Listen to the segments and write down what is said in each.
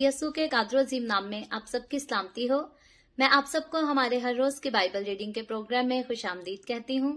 यसु के कादरोजीम नाम में आप सबकी सलामती हो मैं आप सबको हमारे हर रोज के बाइबल रीडिंग के प्रोग्राम में खुश आमदीद कहती हूँ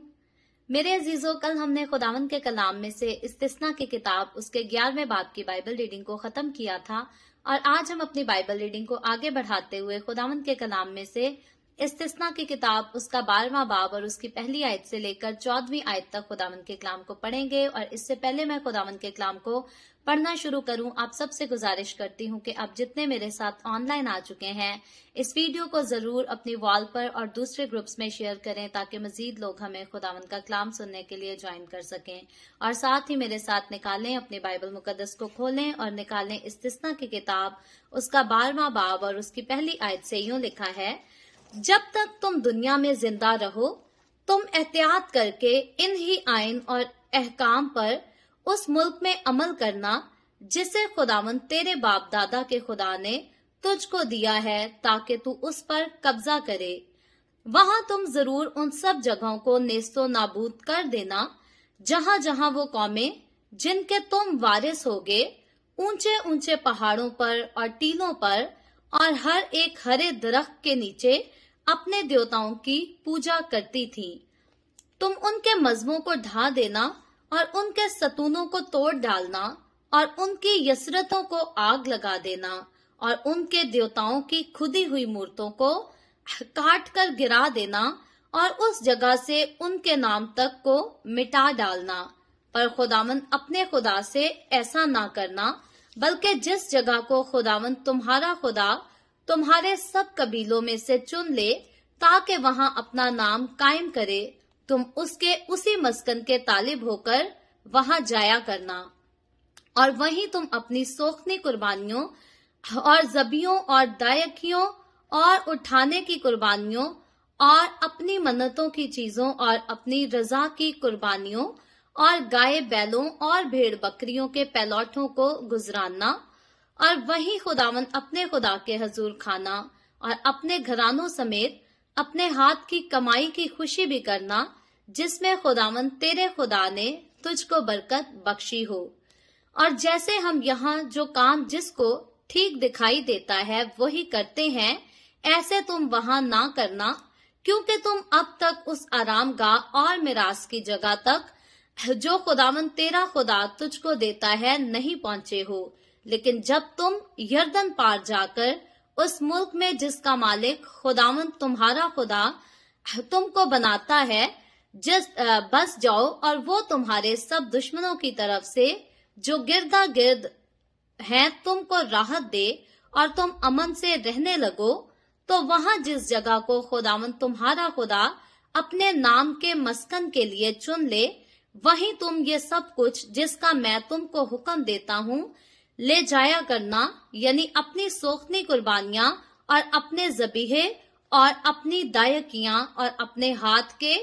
मेरे अजीजों कल हमने खुदावन के कलाम में से इस्तना की किताब उसके ग्यारहवें बाप की बाइबल रीडिंग को खत्म किया था और आज हम अपनी बाइबल रीडिंग को आगे बढ़ाते हुए खुदावन के कलाम में से इस्तना की किताब उसका बारहवा बाब और उसकी पहली आयत से लेकर चौदहवीं आयत तक खुदावन के कलाम को पढ़ेंगे और इससे पहले मैं खुदावन के कलाम को पढ़ना शुरू करूं आप सबसे गुजारिश करती हूं कि आप जितने मेरे साथ ऑनलाइन आ चुके हैं इस वीडियो को जरूर अपनी वॉल पर और दूसरे ग्रुप्स में शेयर करें ताकि मजीद लोग हमें खुदावन का कलाम सुनने के लिए ज्वाइन कर सकें और साथ ही मेरे साथ निकालें अपने बाइबल मुकदस को खोलें और निकालें इस तस्ना की किताब उसका बारवा बाब और उसकी पहली आयत से यूं लिखा है जब तक तुम दुनिया में जिंदा रहो तुम एहतियात करके इन ही आयन और अहकाम पर उस मुल्क में अमल करना जिसे खुदावन तेरे बाप दादा के खुदा ने तुझको दिया है ताकि तू उस पर कब्जा करे वहां तुम जरूर उन सब जगहों को नेस्तो नाबूद कर देना जहां जहां वो कौमे जिनके तुम वारिस होगे ऊंचे ऊंचे पहाड़ों पर और टीलों पर और हर एक हरे दरख्त के नीचे अपने देवताओं की पूजा करती थी तुम उनके मजमों को ढा देना और उनके सतूनों को तोड़ डालना और उनकी यसरतों को आग लगा देना और उनके देवताओं की खुदी हुई मूर्तों को काट कर गिरा देना और उस जगह से उनके नाम तक को मिटा डालना पर खुदावन अपने खुदा से ऐसा ना करना बल्कि जिस जगह को खुदावन तुम्हारा खुदा तुम्हारे सब कबीलों में से चुन ले ताकि वहां अपना नाम कायम करे तुम उसके उसी मस्कन के तालिब होकर वहां जाया करना और वहीं तुम अपनी सोखनी कुर्बानियों और जबियों और दायकियों और उठाने की कुर्बानियों और अपनी मन्नतों की चीजों और अपनी रजा की कुर्बानियों और गाय बैलों और भेड़ बकरियों के पैलौठों को गुजराना और वहीं खुदावन अपने खुदा के हजूर खाना और अपने घरानों समेत अपने हाथ की कमाई की खुशी भी करना जिसमें खुदावन तेरे खुदा ने तुझको बरकत बख्शी हो और जैसे हम यहाँ जो काम जिसको ठीक दिखाई देता है वही करते हैं ऐसे तुम वहाँ ना करना क्योंकि तुम अब तक उस आराम गाह और मिरास की जगह तक जो खुदावन तेरा खुदा तुझको देता है नहीं पहुँचे हो लेकिन जब तुम यर्दन पार जाकर उस मुल्क में जिसका मालिक खुदावन तुम्हारा खुदा तुमको बनाता है जस्ट बस जाओ और वो तुम्हारे सब दुश्मनों की तरफ से जो गिरदा गिर्द है तुमको राहत दे और तुम अमन से रहने लगो तो वहां जिस जगह को खुदावन तुम्हारा खुदा अपने नाम के मस्कन के लिए चुन ले वहीं तुम ये सब कुछ जिसका मैं तुमको हुक्म देता हूँ ले जाया करना यानी अपनी सोखनी कुर्बानियां और अपने जबीहे और अपनी दायकियां और अपने हाथ के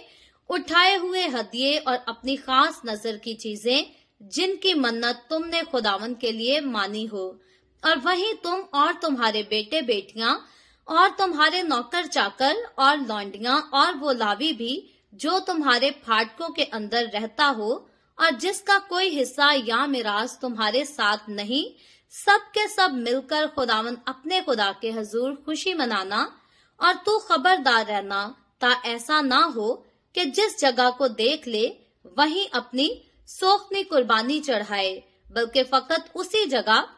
उठाए हुए हदिये और अपनी खास नजर की चीजें जिनकी मन्नत तुमने खुदावन के लिए मानी हो और वही तुम और तुम्हारे बेटे बेटिया और तुम्हारे नौकर चाकर और लौंडिया और वो लावी भी जो तुम्हारे फाटकों के अंदर रहता हो और जिसका कोई हिस्सा या मिराज तुम्हारे साथ नहीं सब के सब मिलकर खुदावन अपने खुदा के हजूर खुशी मनाना और तू खबरदार रहना ता ऐसा ना हो कि जिस जगह को देख ले वहीं अपनी सोख में कुर्बानी चढ़ाए बल्कि फकत उसी जगह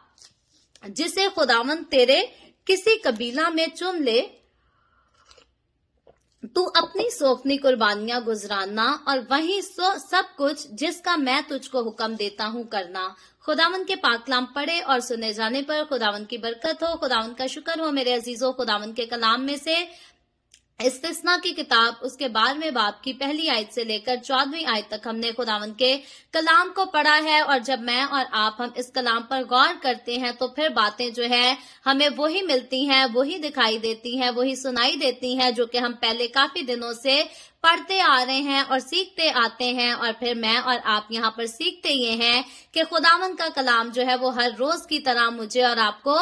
जिसे खुदावन तेरे किसी कबीला में चुन ले तू अपनी सोखनी कुर्बानियां गुजराना और वही सब कुछ जिसका मैं तुझको हुक्म देता हूँ करना खुदावन के पाकलाम पढ़े और सुने जाने पर खुदावन की बरकत हो खुदावन का शुक्र हो मेरे अजीजों खुदावन के कलाम में से इस्तना की किताब उसके बारहवें बाप की पहली आयत से लेकर चौदहवीं आयत तक हमने खुदावन के कलाम को पढ़ा है और जब मैं और आप हम इस कलाम पर गौर करते हैं तो फिर बातें जो है हमें वही मिलती हैं वही दिखाई देती हैं वही सुनाई देती हैं जो कि हम पहले काफी दिनों से पढ़ते आ रहे हैं और सीखते आते हैं और फिर मैं और आप यहाँ पर सीखते ये हैं कि खुदावन का कलाम जो है वो हर रोज की तरह मुझे और आपको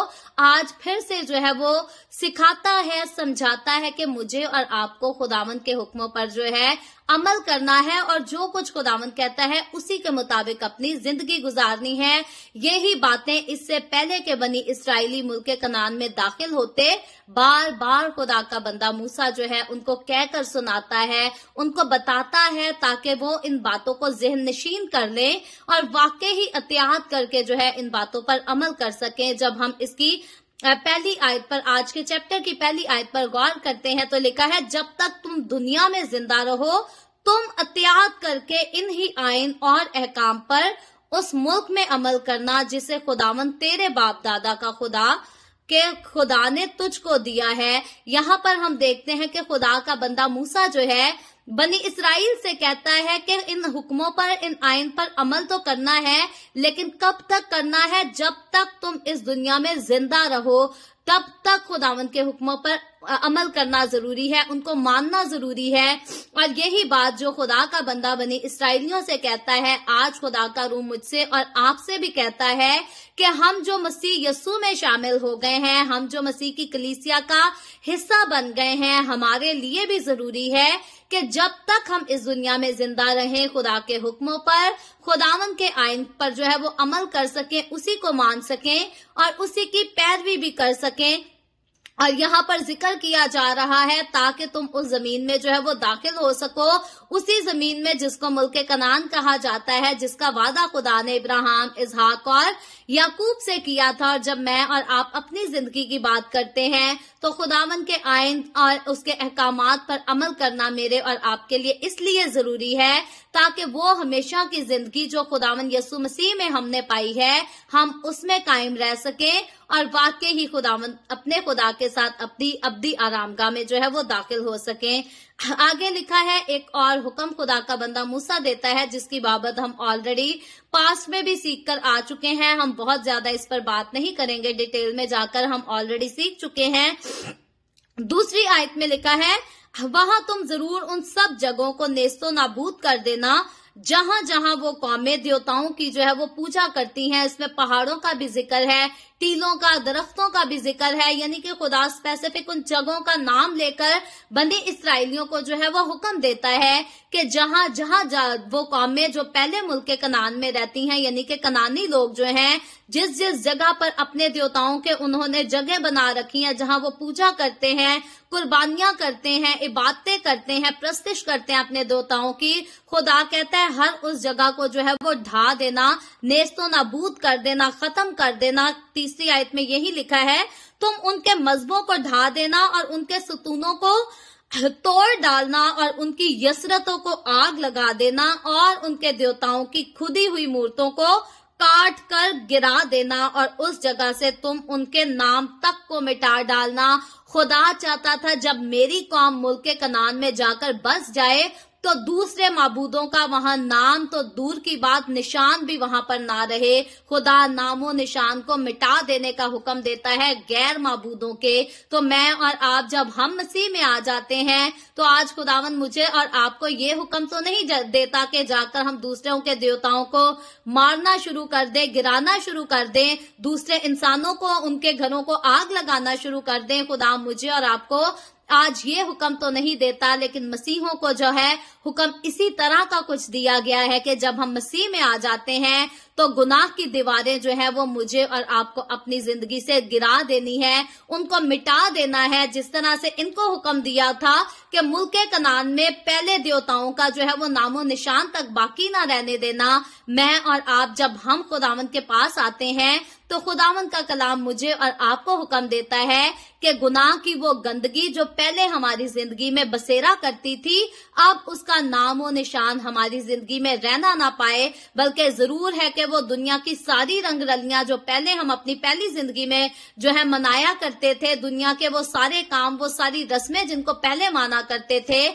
आज फिर से जो है वो सिखाता है समझाता है कि मुझे और आपको खुदावन के हुक्मों पर जो है अमल करना है और जो कुछ खुदावन कहता है उसी के मुताबिक अपनी जिंदगी गुजारनी है यही बातें इससे पहले के बनी इसराइली मुल्क कनान में दाखिल होते बार बार खुदा का बंदा मूसा जो है उनको कहकर सुनाता है उनको बताता है ताकि वो इन बातों को जहन नशीन कर लें और वाकई ही एहतियात करके जो है इन बातों पर अमल कर सकें जब हम इसकी पहली आयत पर आज के चैप्टर की पहली आयत पर गौर करते हैं तो लिखा है जब तक तुम दुनिया में जिंदा रहो तुम अत्यात करके इन ही आयन और अहकाम पर उस मुल्क में अमल करना जिसे खुदावन तेरे बाप दादा का खुदा के खुदा ने तुझको दिया है यहाँ पर हम देखते हैं कि खुदा का बंदा मूसा जो है बनी इसराइल से कहता है कि इन हुक्मों पर इन आयन पर अमल तो करना है लेकिन कब तक करना है जब तक तुम इस दुनिया में जिंदा रहो तब तक खुदावन के हुक्मों पर अमल करना जरूरी है उनको मानना जरूरी है और यही बात जो खुदा का बंदा बनी इसराइलियों से कहता है आज खुदा का रूम मुझसे और आपसे भी कहता है कि हम जो मसीह यसू में शामिल हो गए हैं हम जो मसीह की कलीसिया का हिस्सा बन गए हैं हमारे लिए भी जरूरी है कि जब तक हम इस दुनिया में जिंदा रहें खुदा के हुक्मों पर खुदावन के आइन पर जो है वो अमल कर सकें उसी को मान सकें और उसी की पैरवी भी कर सकें और यहाँ पर जिक्र किया जा रहा है ताकि तुम उस जमीन में जो है वो दाखिल हो सको उसी जमीन में जिसको मुल्क कनान कहा जाता है जिसका वादा खुदा ने इब्राहिम इजहाक और याकूब से किया था और जब मैं और आप अपनी जिंदगी की बात करते हैं तो खुदावन के आयन और उसके अहकाम पर अमल करना मेरे और आपके लिए इसलिए जरूरी है ताकि वो हमेशा की जिंदगी जो खुदावन यसु मसीह में हमने पाई है हम उसमें कायम रह सकें और वाकई ही खुदा अपने खुदा के साथ अपनी अब्दी आरामगाह में जो है वो दाखिल हो सके आगे लिखा है एक और हुक्म खुदा का बंदा मूसा देता है जिसकी बाबत हम ऑलरेडी पास में भी सीख कर आ चुके हैं हम बहुत ज्यादा इस पर बात नहीं करेंगे डिटेल में जाकर हम ऑलरेडी सीख चुके हैं दूसरी आयत में लिखा है वहां तुम जरूर उन सब जगहों को नेस्तो नाबूद कर देना जहां जहां वो कौमे देवताओं की जो है वो पूजा करती हैं इसमें पहाड़ों का भी जिक्र है टीलों का दरख्तों का भी जिक्र है यानी कि खुदा स्पेसिफिक उन जगहों का नाम लेकर बंदी इसराइलियों को जो है वो हुक्म देता है कि जहां जहां जा, वो कौमें जो पहले मुल्क के कनान में रहती हैं यानी कि कनानी लोग जो हैं जिस जिस जगह पर अपने देवताओं के उन्होंने जगह बना रखी है जहां वो पूजा करते हैं कुर्बानियां करते हैं इबादतें करते हैं प्रस्तिश करते हैं अपने देवताओं की खुदा कहता है हर उस जगह को जो है वो ढा देना नेस्तो नबूद कर देना खत्म कर देना तीसरी आयत में यही लिखा है तुम उनके मजबों को ढा देना और उनके सुतूनों को तोड़ डालना और उनकी यसरतों को आग लगा देना और उनके देवताओं की खुदी हुई मूर्तों को काट कर गिरा देना और उस जगह से तुम उनके नाम तक को मिटा डालना खुदा चाहता था जब मेरी कौम मुल्क कनान में जाकर बस जाए तो दूसरे मबूदों का वहां नाम तो दूर की बात निशान भी वहां पर ना रहे खुदा नामो निशान को मिटा देने का हुक्म देता है गैर मबूदों के तो मैं और आप जब हम मसीह में आ जाते हैं तो आज खुदावन मुझे और आपको ये हुक्म तो नहीं देता कि जाकर हम दूसरों के देवताओं को मारना शुरू कर दे गिराना शुरू कर दे दूसरे इंसानों को उनके घरों को आग लगाना शुरू कर दे खुदा मुझे और आपको आज ये हुक्म तो नहीं देता लेकिन मसीहों को जो है हुक्म इसी तरह का कुछ दिया गया है कि जब हम मसीह में आ जाते हैं तो गुनाह की दीवारें जो है वो मुझे और आपको अपनी जिंदगी से गिरा देनी है उनको मिटा देना है जिस तरह से इनको हुक्म दिया था कि मुल्क कनान में पहले देवताओं का जो है वो नामो निशान तक बाकी ना रहने देना मैं और आप जब हम खुदावन के पास आते हैं तो खुदावन का कलाम मुझे और आपको हुक्म देता है कि गुनाह की वो गंदगी जो पहले हमारी जिंदगी में बसेरा करती थी अब उसका का नामो निशान हमारी जिंदगी में रहना ना पाए बल्कि जरूर है कि वो दुनिया की सारी रंग रलियां जो पहले हम अपनी पहली जिंदगी में जो है मनाया करते थे दुनिया के वो सारे काम वो सारी रस्में जिनको पहले माना करते थे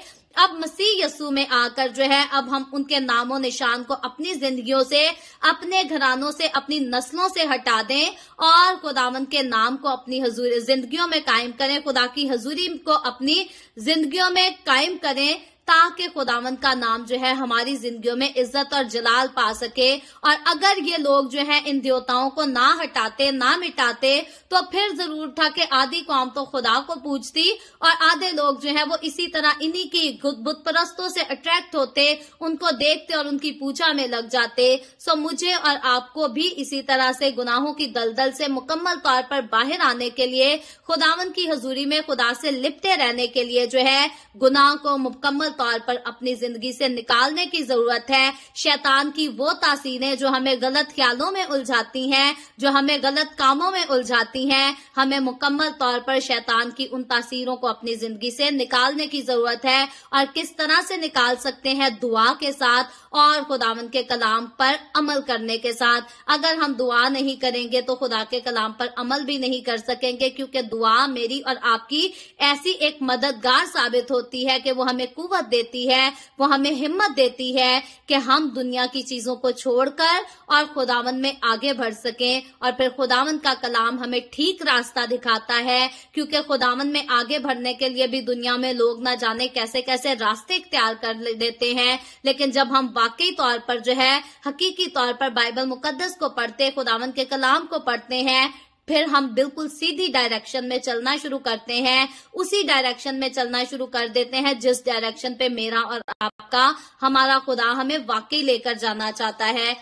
अब मसीह यसू में आकर जो है अब हम उनके नामों निशान को अपनी जिंदगियों से अपने घरानों से अपनी नस्लों से हटा दें और खुदावन के नाम को अपनी जिंदगियों में कायम करें खुदा की हजूरी को अपनी जिंदगियों में कायम करें ताकि खुदावंत का नाम जो है हमारी जिंदगियों में इज्जत और जलाल पा सके और अगर ये लोग जो है इन देवताओं को ना हटाते ना मिटाते तो फिर जरूर था कि आधी कौम तो खुदा को पूछती और आधे लोग जो है वो इसी तरह इन्हीं की बुत परस्तों से अट्रैक्ट होते उनको देखते और उनकी पूजा में लग जाते सो मुझे और आपको भी इसी तरह से गुनाहों की दलदल से मुकम्मल तौर पर बाहर आने के लिए खुदावन की हजूरी में खुदा से लिपटे रहने के लिए जो है गुनाह को मुकम्मल तौर पर अपनी जिंदगी से निकालने की जरूरत है शैतान की वो तासीरें जो हमें गलत ख्यालों में उलझाती हैं जो हमें गलत कामों में उलझाती हैं हमें मुकम्मल तौर पर शैतान की उन तासीरों को अपनी जिंदगी से निकालने की जरूरत है और किस तरह से निकाल सकते हैं दुआ के साथ और खुदावंद के कलाम पर अमल करने के साथ अगर हम दुआ नहीं करेंगे तो खुदा के कलाम पर अमल भी नहीं कर सकेंगे क्योंकि दुआ मेरी और आपकी ऐसी एक मददगार साबित होती है कि वो हमें कुवत देती है वो हमें हिम्मत देती है कि हम दुनिया की चीजों को छोड़कर और खुदावन में आगे बढ़ सकें और फिर खुदावन का कलाम हमें ठीक रास्ता दिखाता है क्योंकि खुदावन में आगे बढ़ने के लिए भी दुनिया में लोग ना जाने कैसे कैसे रास्ते इख्तियार कर लेते हैं लेकिन जब हम वाकई तौर पर जो है हकीकी तौर पर बाइबल मुकदस को पढ़ते खुदावन के कलाम को पढ़ते हैं फिर हम बिल्कुल सीधी डायरेक्शन में चलना शुरू करते हैं उसी डायरेक्शन में चलना शुरू कर देते हैं जिस डायरेक्शन पे मेरा और आपका हमारा खुदा हमें वाकई लेकर जाना चाहता है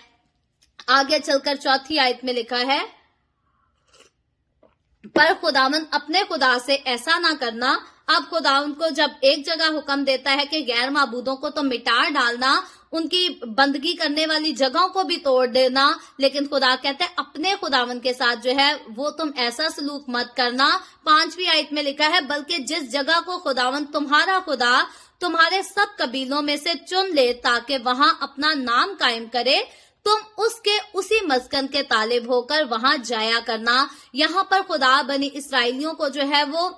आगे चलकर चौथी आयत में लिखा है पर खुदावन अपने खुदा से ऐसा ना करना अब खुदावन को जब एक जगह हुक्म देता है कि गैर मबूदों को तो मिटार डालना उनकी बंदगी करने वाली जगहों को भी तोड़ देना लेकिन खुदा कहते हैं अपने खुदावन के साथ जो है वो तुम ऐसा सलूक मत करना पांचवी आयत में लिखा है बल्कि जिस जगह को खुदावन तुम्हारा खुदा तुम्हारे सब कबीलों में से चुन ले ताकि वहां अपना नाम कायम करे तुम उसके उसी मस्कन के तालिब होकर वहां जाया करना यहाँ पर खुदा बनी इसराइलियों को जो है वो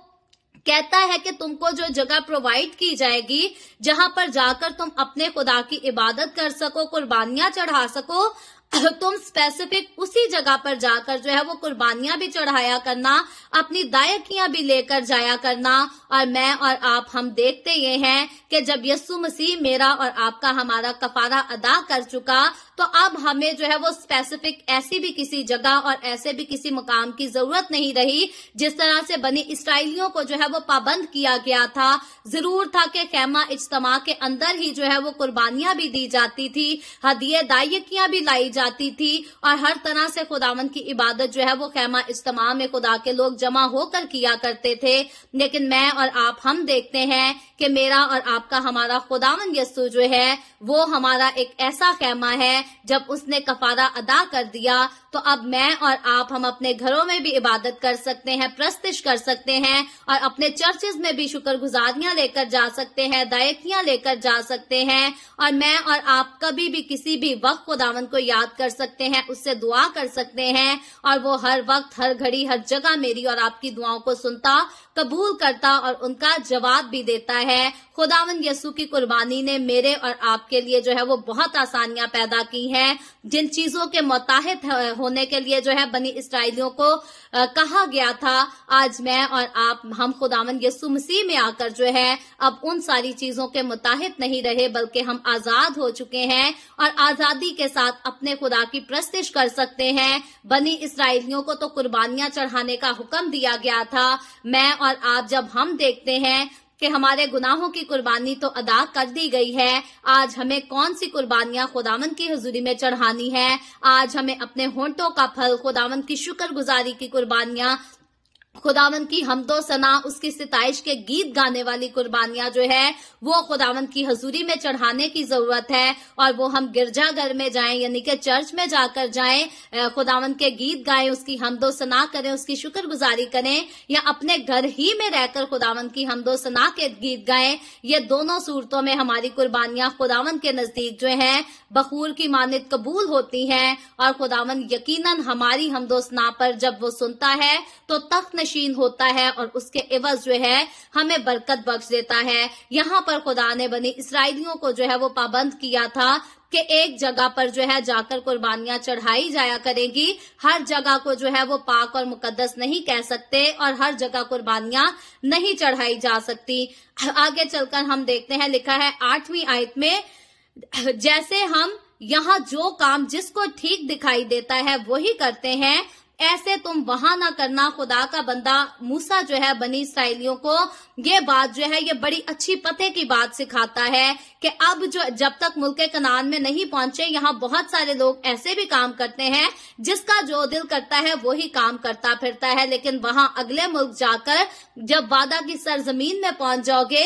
कहता है कि तुमको जो जगह प्रोवाइड की जाएगी जहां पर जाकर तुम अपने खुदा की इबादत कर सको कुर्बानियां चढ़ा सको तुम स्पेसिफिक उसी जगह पर जाकर जो है वो कुर्बानियां भी चढ़ाया करना अपनी दायकियां भी लेकर जाया करना और मैं और आप हम देखते ये हैं कि जब यस्सु मसीह मेरा और आपका हमारा कफारा अदा कर चुका तो अब हमें जो है वो स्पेसिफिक ऐसी भी किसी जगह और ऐसे भी किसी मुकाम की जरूरत नहीं रही जिस तरह से बनी इसराइलियों को जो है वो पाबंद किया गया था जरूर था कि खेमा इज्तमा के अंदर ही जो है वो कुर्बानियां भी दी जाती थी हदिये दायकियां भी लाई जाती थी और हर तरह से खुदावन की इबादत जो है वो खेमा इज्तमा में खुदा के लोग जमा होकर किया करते थे लेकिन मैं और आप हम देखते हैं कि मेरा और आपका हमारा खुदावन यस्सु जो है वो हमारा एक ऐसा खेमा है जब उसने कफारा अदा कर दिया तो अब मैं और आप हम अपने घरों में भी इबादत कर सकते हैं प्रस्तिश कर सकते हैं और अपने चर्चेज में भी शुक्रगुजारियां लेकर जा सकते हैं दायकियां लेकर जा सकते हैं और मैं और आप कभी भी किसी भी वक्त को दामन को याद कर सकते हैं उससे दुआ कर सकते हैं और वो हर वक्त हर घड़ी हर जगह मेरी और आपकी दुआओं को सुनता कबूल करता और उनका जवाब भी देता है खुदावन यसु की कुर्बानी ने मेरे और आपके लिए जो है वो बहुत आसानियां पैदा की हैं जिन चीजों के मुताहिद होने के लिए जो है बनी इसराइलियों को कहा गया था आज मैं और आप हम खुदावन यसु मसीह में आकर जो है अब उन सारी चीजों के मुताहिद नहीं रहे बल्कि हम आजाद हो चुके हैं और आजादी के साथ अपने खुदा की प्रस्तिश कर सकते हैं बनी इसराइलियों को तो कुर्बानियां चढ़ाने का हुक्म दिया गया था मैं और आज जब हम देखते हैं कि हमारे गुनाहों की कुर्बानी तो अदा कर दी गई है आज हमें कौन सी कुर्बानियां खुदावन की हजूरी में चढ़ानी है आज हमें अपने होंटों का फल खुदावन की शुक्रगुजारी की कुर्बानियां खुदावन की हमदो तो सना उसकी सितइश के गीत गाने वाली कुर्बानियां जो है वो खुदावन की हजूरी में चढ़ाने की जरूरत है और वो हम गिरजा घर में जाएं यानी कि चर्च में जाकर जाएं खुदावन के गीत गाएं उसकी हमदो तो सना करें उसकी शुक्रगुजारी करें या अपने घर ही में रहकर खुदावन की हमदो तो सना के गीत गाएं ये दोनों सूरतों में हमारी कुर्बानियां खुदावन के नजदीक जो है बखूर की मानद कबूल होती हैं और खुदावन यकीन हमारी हमदो सना पर जब वो सुनता है तो तख्त बख्शिन होता है और उसके एवज जो है हमें बरकत बख्श देता है यहाँ पर खुदा ने बनी इसराइलियों को जो है वो पाबंद किया था कि एक जगह पर जो है जाकर कुर्बानियां चढ़ाई जाया करेंगी हर जगह को जो है वो पाक और मुकद्दस नहीं कह सकते और हर जगह कुर्बानियां नहीं चढ़ाई जा सकती आगे चलकर हम देखते हैं लिखा है आठवीं आयत में जैसे हम यहाँ जो काम जिसको ठीक दिखाई देता है वही करते हैं ऐसे तुम वहां ना करना खुदा का बंदा मूसा जो है बनी इसराइलियों को ये बात जो है ये बड़ी अच्छी पते की बात सिखाता है कि अब जो जब तक मुल्क कनान में नहीं पहुंचे यहाँ बहुत सारे लोग ऐसे भी काम करते हैं जिसका जो दिल करता है वही काम करता फिरता है लेकिन वहां अगले मुल्क जाकर जब वादा की सरजमीन में पहुंच जाओगे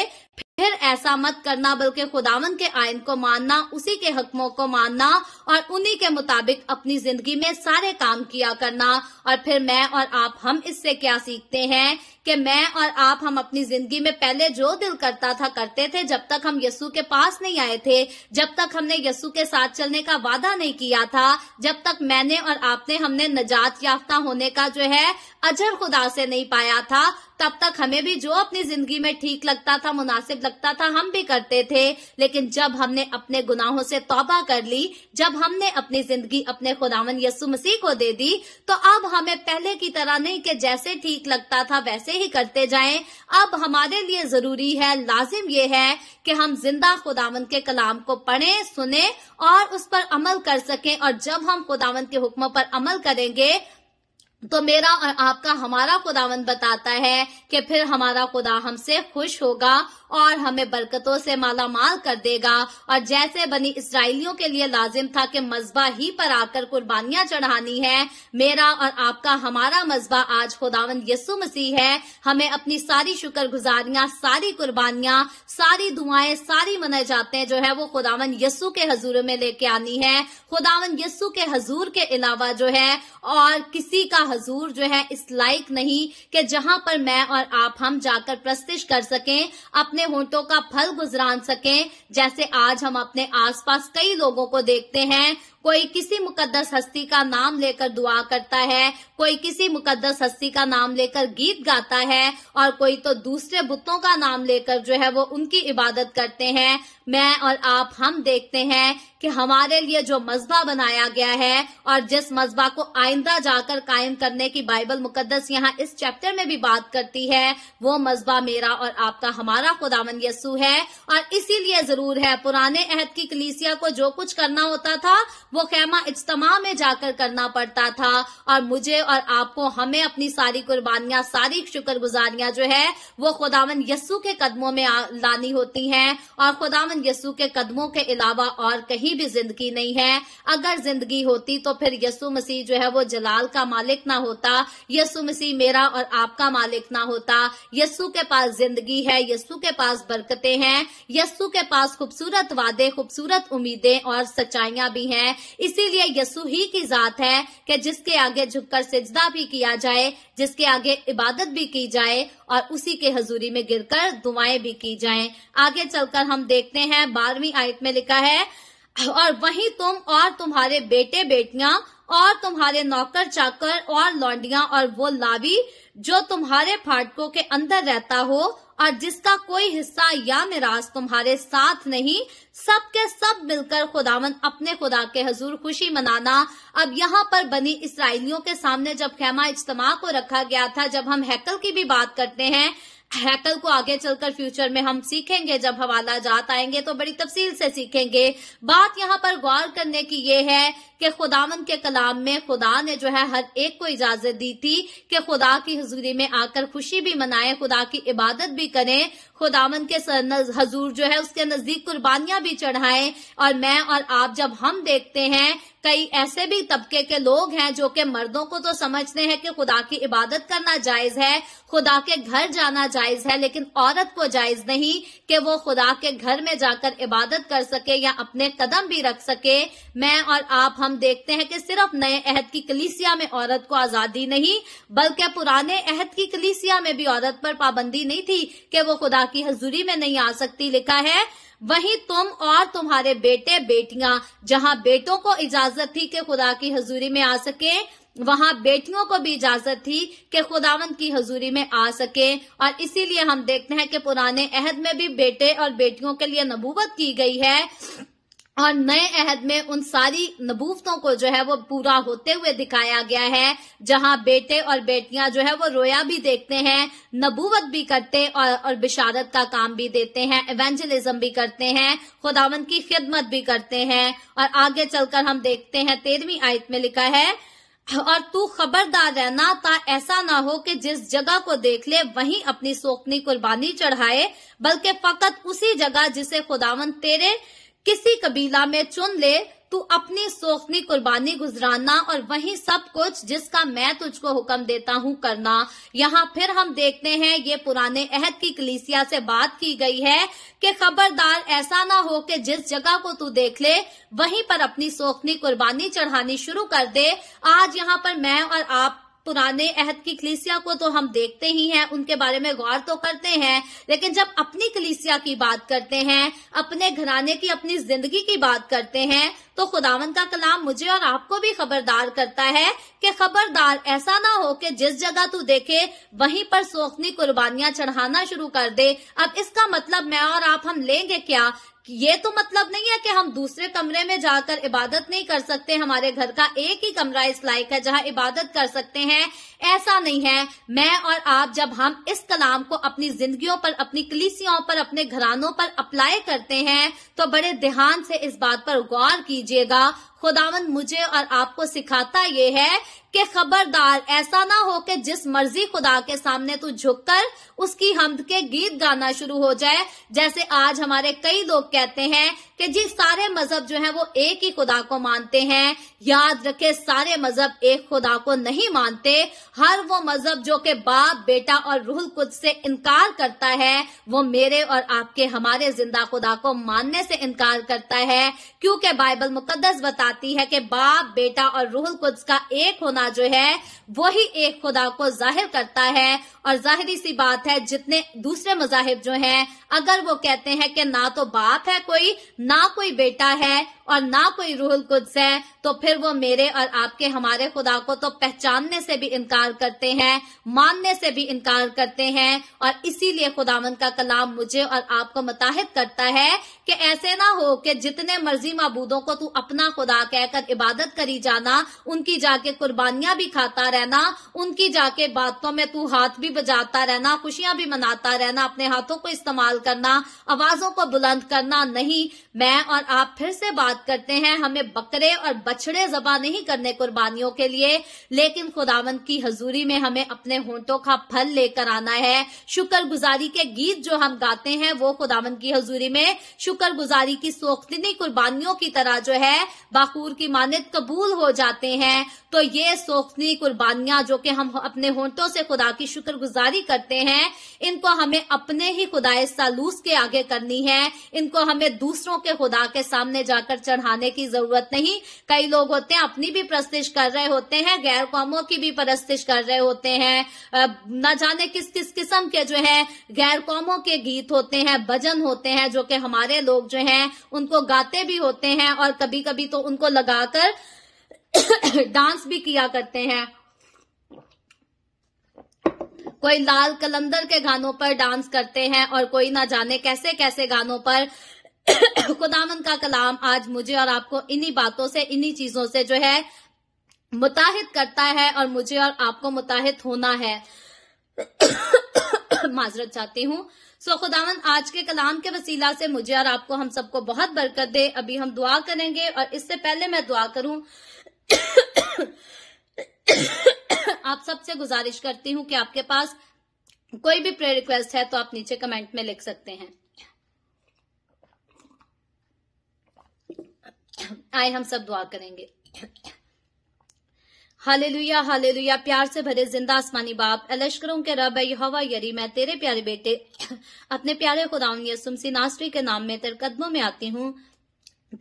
फिर ऐसा मत करना बल्कि खुदावन के आयन को मानना उसी के हकमों को मानना और उन्हीं के मुताबिक अपनी जिंदगी में सारे काम किया करना और फिर मैं और आप हम इससे क्या सीखते हैं कि मैं और आप हम अपनी जिंदगी में पहले जो दिल करता था करते थे जब तक हम यस्सु के पास नहीं आए थे जब तक हमने यस्सु के साथ चलने का वादा नहीं किया था जब तक मैंने और आपने हमने नजात याफ्ता होने का जो है अजर खुदा से नहीं पाया था तब तक हमें भी जो अपनी जिंदगी में ठीक लगता था मुनासिब लगता था हम भी करते थे लेकिन जब हमने अपने गुनाहों से तौबा कर ली जब हमने अपनी जिंदगी अपने खुदावन यसु मसीह को दे दी तो अब हमें पहले की तरह नहीं कि जैसे ठीक लगता था वैसे ऐसे ही करते जाएं अब हमारे लिए जरूरी है लाजिम ये है कि हम जिंदा खुदावन के कलाम को पढ़ें सुने और उस पर अमल कर सकें और जब हम खुदावन के हुक्मों पर अमल करेंगे तो मेरा और आपका हमारा खुदावन बताता है कि फिर हमारा खुदा हमसे खुश होगा और हमें बरकतों से माला माल कर देगा और जैसे बनी इसराइलियों के लिए लाजिम था कि मजबा ही पर आकर कुर्बानियां चढ़ानी है मेरा और आपका हमारा मजबा आज खुदावन यसु मसीह है हमें अपनी सारी शुक्र गुजारियां सारी कुर्बानियां सारी दुआएं सारी जाते जो है वो खुदावन यस्सु के हजूर में लेके आनी है खुदावन यस्सु के हजूर के अलावा जो है और किसी का हजूर जो है इस लायक नहीं कि जहां पर मैं और आप हम जाकर प्रस्तिश कर सकें अपने अपने होंठों का फल गुजरान सकें जैसे आज हम अपने आसपास कई लोगों को देखते हैं कोई किसी मुकद्दस हस्ती का नाम लेकर दुआ करता है कोई किसी मुकद्दस हस्ती का नाम लेकर गीत गाता है और कोई तो दूसरे बुतों का नाम लेकर जो है वो उनकी इबादत करते हैं मैं और आप हम देखते हैं कि हमारे लिए जो मजबा बनाया गया है और जिस मजबा को आइंदा जाकर कायम करने की बाइबल मुकद्दस यहाँ इस चैप्टर में भी बात करती है वो मजबा मेरा और आपका हमारा खुदावन यस्सू है और इसीलिए जरूर है पुराने अहद की कलीसिया को जो कुछ करना होता था वो खेमा इज्तमा में जाकर करना पड़ता था और मुझे और आपको हमें अपनी सारी कुर्बानियां सारी शुक्रगुजारियां जो है वो खुदावन यस्सु के कदमों में लानी होती हैं और खुदावन यस्सु के कदमों के अलावा और कहीं भी जिंदगी नहीं है अगर जिंदगी होती तो फिर यस्सु मसीह जो है वो जलाल का मालिक ना होता यस्सु मसीह मेरा और आपका मालिक ना होता यस्सु के पास जिंदगी है यस्सु के पास बरकतें हैं यस्सु के पास खूबसूरत वादे खूबसूरत उम्मीदें और सच्चाइयां भी हैं इसीलिए यसु ही की जात है कि जिसके आगे झुककर सिजदा भी किया जाए जिसके आगे इबादत भी की जाए और उसी के हजूरी में गिरकर दुआएं भी की जाए आगे चलकर हम देखते हैं बारहवीं आयत में लिखा है और वहीं तुम और तुम्हारे बेटे बेटियां और तुम्हारे नौकर चाकर और लौंडिया और वो लावी जो तुम्हारे फाटकों के अंदर रहता हो और जिसका कोई हिस्सा या मिराज तुम्हारे साथ नहीं सब के सब मिलकर खुदावन अपने खुदा के हजूर खुशी मनाना अब यहाँ पर बनी इसराइलियों के सामने जब खेमा इज्तम को रखा गया था जब हम हैकल की भी बात करते हैं हैकल को आगे चलकर फ्यूचर में हम सीखेंगे जब हवाला जात आएंगे तो बड़ी तफसील से सीखेंगे बात यहां पर गौर करने की यह है कि खुदावन के कलाम में खुदा ने जो है हर एक को इजाजत दी थी कि खुदा की हजूरी में आकर खुशी भी मनाएं खुदा की इबादत भी करें खुदावन के हजूर जो है उसके नजदीक कुर्बानियां भी चढ़ाएं और मैं और आप जब हम देखते हैं कई ऐसे भी तबके के लोग हैं जो कि मर्दों को तो समझते हैं कि खुदा की इबादत करना जायज है खुदा के घर जाना जायज है लेकिन औरत को जायज नहीं कि वो खुदा के घर में जाकर इबादत कर सके या अपने कदम भी रख सके मैं और आप हम हम देखते हैं कि सिर्फ नए अहद की कलीसिया में औरत को आजादी नहीं बल्कि पुराने अहद की कलीसिया में भी औरत पर पाबंदी नहीं थी कि वो खुदा की हजूरी में नहीं आ सकती लिखा है वही तुम और तुम्हारे बेटे बेटियां जहां बेटों को इजाजत थी कि खुदा की हजूरी में आ सके वहां बेटियों को भी इजाजत थी कि खुदावंत की हजूरी में आ सके और इसीलिए हम देखते हैं कि पुराने अहद में भी बेटे और बेटियों के लिए नबूवत की गई है और नए अहद में उन सारी नबूवतों को जो है वो पूरा होते हुए दिखाया गया है जहां बेटे और बेटियां जो है वो रोया भी देखते हैं नबूवत भी करते और और बिशारत का काम भी देते हैं एवेंजलिज्म भी करते हैं खुदावंत की खिदमत भी करते हैं और आगे चलकर हम देखते हैं तेरहवीं आयत में लिखा है और तू खबरदार रहना ता ऐसा ना हो कि जिस जगह को देख ले वहीं अपनी सोखनी कुर्बानी चढ़ाए बल्कि फकत उसी जगह जिसे खुदावंत तेरे किसी कबीला में चुन ले तू अपनी सोखनी कुर्बानी गुजराना और वही सब कुछ जिसका मैं तुझको हुक्म देता हूँ करना यहाँ फिर हम देखते हैं ये पुराने अहद की कलीसिया से बात की गई है कि खबरदार ऐसा ना हो कि जिस जगह को तू देख ले वहीं पर अपनी सोखनी कुर्बानी चढ़ानी शुरू कर दे आज यहाँ पर मैं और आप पुराने अहद की कलिसिया को तो हम देखते ही हैं उनके बारे में गौर तो करते हैं लेकिन जब अपनी कलिसिया की बात करते हैं अपने घराने की अपनी जिंदगी की बात करते हैं तो खुदावन का कलाम मुझे और आपको भी खबरदार करता है कि खबरदार ऐसा ना हो कि जिस जगह तू देखे वहीं पर सोखनी कुर्बानियां चढ़ाना शुरू कर दे अब इसका मतलब मैं और आप हम लेंगे क्या ये तो मतलब नहीं है कि हम दूसरे कमरे में जाकर इबादत नहीं कर सकते हमारे घर का एक ही कमरा इस लायक है जहां इबादत कर सकते हैं ऐसा नहीं है मैं और आप जब हम इस कलाम को अपनी जिंदगियों पर अपनी कलीसियों पर अपने घरानों पर अप्लाई करते हैं तो बड़े ध्यान से इस बात पर गौर कीजिए 就会出 खुदावन मुझे और आपको सिखाता ये है कि खबरदार ऐसा ना हो कि जिस मर्जी खुदा के सामने तू झुककर उसकी हमद के गीत गाना शुरू हो जाए जैसे आज हमारे कई लोग कहते हैं कि जी सारे मजहब जो है वो एक ही खुदा को मानते हैं याद रखे सारे मजहब एक खुदा को नहीं मानते हर वो मजहब जो के बाप बेटा और रूहल कुछ से इनकार करता है वो मेरे और आपके हमारे जिंदा खुदा को मानने से इनकार करता है क्योंकि बाइबल मुकदस बता बताती है कि बाप बेटा और रूहल कुद्स का एक होना जो है वही एक खुदा को जाहिर करता है और जाहिर सी बात है जितने दूसरे मजाहिब जो हैं अगर वो कहते हैं कि ना तो बाप है कोई ना कोई बेटा है और ना कोई रूहल कुद्स है तो फिर वो मेरे और आपके हमारे खुदा को तो पहचानने से भी इनकार करते हैं मानने से भी इनकार करते हैं और इसीलिए खुदावन का कलाम मुझे और आपको मुताहिद करता है कि ऐसे ना हो कि जितने मर्जी मबूदों को तू अपना खुदा कहकर इबादत करी जाना उनकी जाके कुर्बानियां भी खाता रहना उनकी जाके बातों में तू हाथ भी बजाता रहना खुशियां भी मनाता रहना अपने हाथों को इस्तेमाल करना आवाजों को बुलंद करना नहीं मैं और आप फिर से बात करते हैं हमें बकरे और बछड़े जबा नहीं करने कुर्बानियों के लिए लेकिन खुदावन की हजूरी में हमें अपने होंठों का फल लेकर आना है शुक्रगुजारी के गीत जो हम गाते हैं वो खुदावन की हजूरी में शुक्रगुजारी की सोख्तनी कुर्बानियों की तरह जो है बाखूर की मानद कबूल हो जाते हैं तो ये सोखनी कुर्बानियां जो कि हम अपने होंठों से खुदा की शुक्रगुजारी करते हैं इनको हमें अपने ही खुदाए सालूस के आगे करनी है इनको हमें दूसरों के के खुदा के सामने जाकर चढ़ाने की जरूरत नहीं कई लोग होते हैं अपनी भी प्रस्तिश कर रहे होते हैं गैर कौमों की भी प्रस्तिश कर रहे होते हैं न जाने किस किस किस्म के जो है गैर कौमों के गीत होते हैं भजन होते हैं जो कि हमारे लोग जो हैं उनको गाते भी होते हैं और कभी कभी तो उनको लगाकर डांस भी किया करते हैं कोई लाल कलंदर के गानों पर डांस करते हैं और कोई ना जाने कैसे कैसे गानों पर खुदामन का कलाम आज मुझे और आपको इन्हीं बातों से इन्हीं चीजों से जो है मुताहिद करता है और मुझे और आपको मुताहिद होना है माजरत चाहती हूँ सो खुदावन आज के कलाम के वसीला से मुझे और आपको हम सबको बहुत बरकत दे अभी हम दुआ करेंगे और इससे पहले मैं दुआ करूं आप सबसे गुजारिश करती हूँ कि आपके पास कोई भी प्रे रिक्वेस्ट है तो आप नीचे कमेंट में लिख सकते हैं आए हम सब दुआ करेंगे हालेलुया हालेलुया प्यार से भरे जिंदा आसमानी बाप अलश्करों के रब यहोवा यरी मैं तेरे प्यारे बेटे अपने प्यारे खुदाउन यसुमसी नासरी के नाम में तेरे कदमों में आती हूँ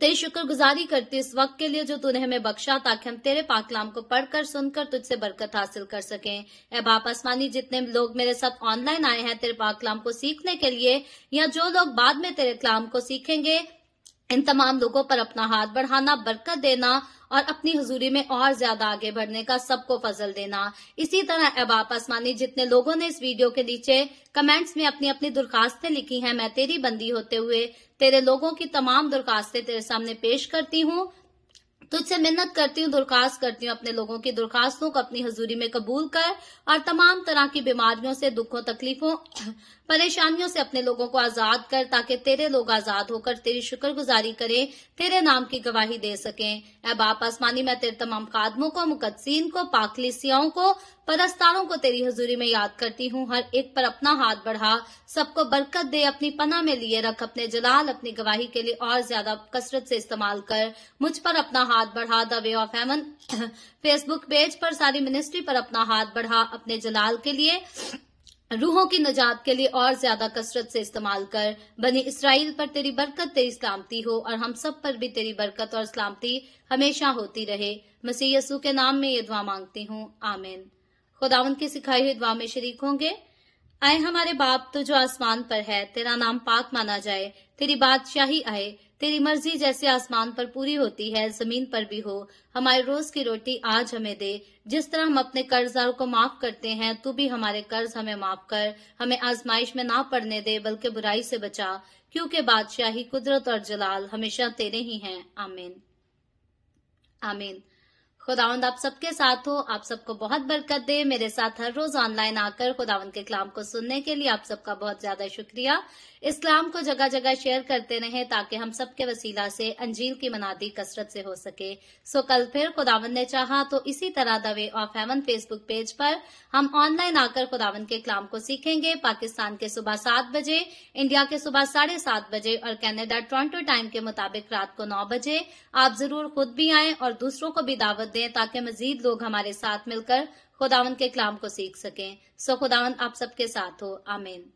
तेरी शुक्रगुजारी करती इस वक्त के लिए जो तूने हमें बख्शा ताकि हम तेरे पाकलाम को पढ़कर सुनकर तुझसे बरकत हासिल कर सकें ए बाप आसमानी जितने लोग मेरे साथ ऑनलाइन आए हैं तेरे पाकलाम को सीखने के लिए या जो लोग बाद में तेरे कलाम को सीखेंगे इन तमाम लोगों पर अपना हाथ बढ़ाना बरकत देना और अपनी हजूरी में और ज्यादा आगे बढ़ने का सबको फजल देना इसी तरह आप आसमानी जितने लोगों ने इस वीडियो के नीचे कमेंट्स में अपनी अपनी दरखास्तें लिखी हैं मैं तेरी बंदी होते हुए तेरे लोगों की तमाम दरखास्तें तेरे सामने पेश करती हूँ तुझसे मिन्नत करती हूँ दरखास्त करती हूँ अपने लोगों की दरखास्तों को अपनी हजूरी में कबूल कर और तमाम तरह की बीमारियों से दुखों तकलीफों परेशानियों से अपने लोगों को आजाद कर ताकि तेरे लोग आजाद होकर तेरी शुक्रगुजारी करें तेरे नाम की गवाही दे सकें ए बाप आसमानी मैं तेरे तमाम कादमों को मुकदसिन को पाखलिसियाओं को परस्तारों को तेरी हजूरी में याद करती हूँ हर एक पर अपना हाथ बढ़ा सबको बरकत दे अपनी पना में लिए रख अपने जलाल अपनी गवाही के लिए और ज्यादा कसरत से इस्तेमाल कर मुझ पर अपना हाथ बढ़ा the way of heaven Facebook page पर सारी मिनिस्ट्री पर अपना हाथ बढ़ा अपने जलाल के लिए रूहों की निजात के लिए और ज्यादा कसरत से इस्तेमाल कर बनी इसराइल पर तेरी बरकत तेरी सलामती हो और हम सब पर भी तेरी बरकत और सलामती हमेशा होती रहे मसीह यसु के नाम में ये दुआ मांगती हूँ आमिन खुदावन की सिखाई हुई दुआ में शरीक होंगे आए हमारे बाप तो जो आसमान पर है तेरा नाम पाक माना जाए तेरी बादशाही आए तेरी मर्जी जैसे आसमान पर पूरी होती है जमीन पर भी हो हमारे रोज की रोटी आज हमें दे जिस तरह हम अपने कर्जदारों को माफ करते हैं तू भी हमारे कर्ज हमें माफ कर हमें आजमाइश में ना पड़ने दे बल्कि बुराई से बचा क्योंकि बादशाही कुदरत और जलाल हमेशा तेरे ही हैं आमीन आमीन खुदावंद आप सबके साथ हो आप सबको बहुत बरकत दे मेरे साथ हर रोज ऑनलाइन आकर खुदावंद के कलाम को सुनने के लिए आप सबका बहुत ज्यादा शुक्रिया इस्लाम को जगह जगह शेयर करते रहे ताकि हम सब के वसीला से अंजील की मनादी कसरत से हो सके सो कल फिर खुदावन ने चाहा तो इसी तरह the way of heaven Facebook page पर हम ऑनलाइन आकर खुदावन के कलाम को सीखेंगे पाकिस्तान के सुबह सात बजे इंडिया के सुबह साढ़े सात बजे और कैनेडा टोरंटो टाइम के मुताबिक रात को नौ बजे आप जरूर खुद भी आए और दूसरों को भी दावत दें ताकि मजीद लोग हमारे साथ मिलकर खुदावन के कलाम को सीख सकें सो खुदावन आप सबके साथ हो आमेन